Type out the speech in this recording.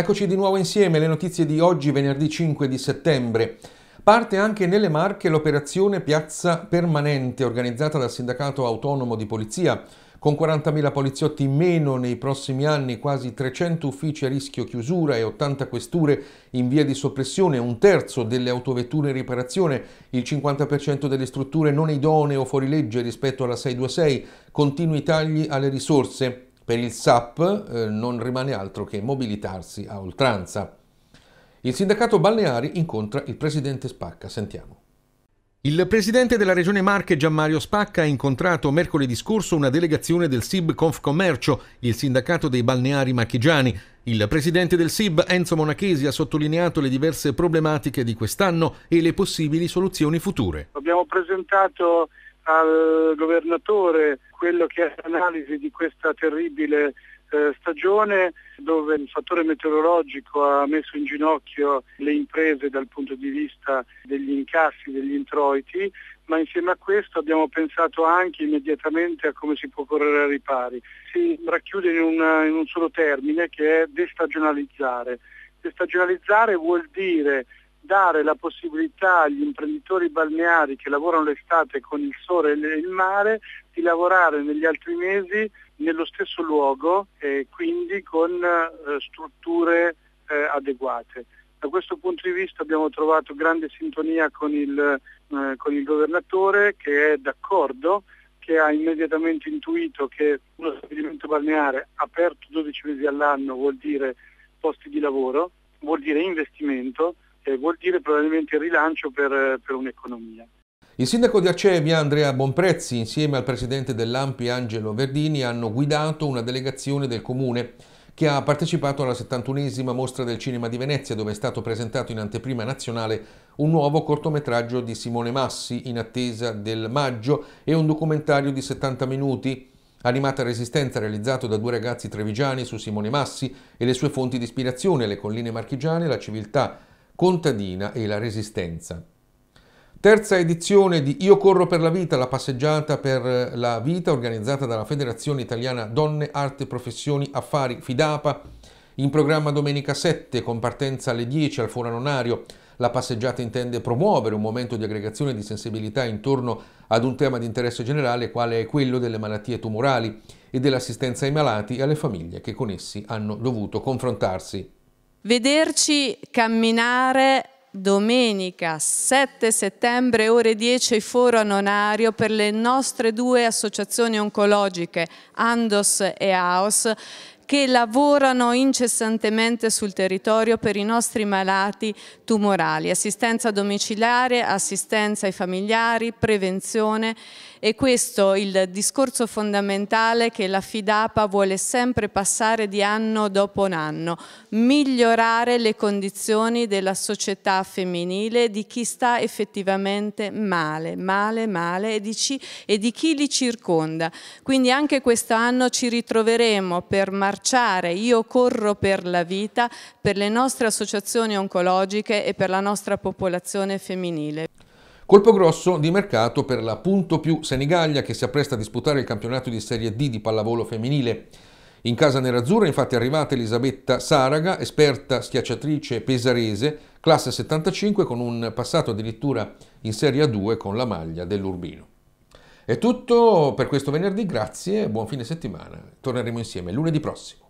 Eccoci di nuovo insieme le notizie di oggi, venerdì 5 di settembre. Parte anche nelle Marche l'operazione Piazza Permanente organizzata dal Sindacato Autonomo di Polizia. Con 40.000 poliziotti in meno nei prossimi anni, quasi 300 uffici a rischio chiusura e 80 questure in via di soppressione, un terzo delle autovetture in riparazione, il 50% delle strutture non idonee o fuorilegge rispetto alla 626, continui tagli alle risorse, per il SAP eh, non rimane altro che mobilitarsi a oltranza. Il sindacato balneari incontra il presidente Spacca, sentiamo. Il presidente della regione Marche Gianmario Spacca ha incontrato mercoledì scorso una delegazione del SIB Confcommercio, il sindacato dei balneari marchigiani. Il presidente del SIB Enzo Monachesi ha sottolineato le diverse problematiche di quest'anno e le possibili soluzioni future. Abbiamo presentato al governatore quello che è l'analisi di questa terribile eh, stagione dove il fattore meteorologico ha messo in ginocchio le imprese dal punto di vista degli incassi, degli introiti, ma insieme a questo abbiamo pensato anche immediatamente a come si può correre ai ripari. Si racchiude in, una, in un solo termine che è destagionalizzare. Destagionalizzare vuol dire dare la possibilità agli imprenditori balneari che lavorano l'estate con il sole e il mare di lavorare negli altri mesi nello stesso luogo e quindi con eh, strutture eh, adeguate. Da questo punto di vista abbiamo trovato grande sintonia con il, eh, con il governatore che è d'accordo, che ha immediatamente intuito che uno stabilimento balneare aperto 12 mesi all'anno vuol dire posti di lavoro, vuol dire investimento, eh, vuol dire probabilmente il rilancio per, eh, per un'economia. Il sindaco di Acemia, Andrea Bonprezzi, insieme al presidente dell'Ampi Angelo Verdini, hanno guidato una delegazione del comune che ha partecipato alla 71esima mostra del cinema di Venezia, dove è stato presentato in anteprima nazionale un nuovo cortometraggio di Simone Massi in attesa del maggio e un documentario di 70 minuti. Animata Resistenza, realizzato da due ragazzi trevigiani su Simone Massi e le sue fonti di ispirazione, le colline marchigiane, la civiltà contadina e la resistenza. Terza edizione di Io corro per la vita, la passeggiata per la vita organizzata dalla Federazione Italiana Donne, Arte, Professioni, Affari, Fidapa, in programma domenica 7 con partenza alle 10 al Foranonario. La passeggiata intende promuovere un momento di aggregazione di sensibilità intorno ad un tema di interesse generale quale è quello delle malattie tumorali e dell'assistenza ai malati e alle famiglie che con essi hanno dovuto confrontarsi. Vederci camminare domenica 7 settembre ore 10 foro a per le nostre due associazioni oncologiche Andos e AOS che lavorano incessantemente sul territorio per i nostri malati tumorali, assistenza domiciliare, assistenza ai familiari, prevenzione è questo il discorso fondamentale che la FIDAPA vuole sempre passare di anno dopo anno, migliorare le condizioni della società femminile, di chi sta effettivamente male, male, male e di, ci, e di chi li circonda. Quindi anche quest'anno ci ritroveremo per marciare, io corro per la vita, per le nostre associazioni oncologiche e per la nostra popolazione femminile. Colpo grosso di mercato per la Punto Più Senigallia che si appresta a disputare il campionato di Serie D di pallavolo femminile. In casa nerazzurra infatti è arrivata Elisabetta Saraga, esperta schiacciatrice pesarese, classe 75 con un passato addirittura in Serie A2 con la maglia dell'Urbino. È tutto per questo venerdì, grazie e buon fine settimana. Torneremo insieme lunedì prossimo.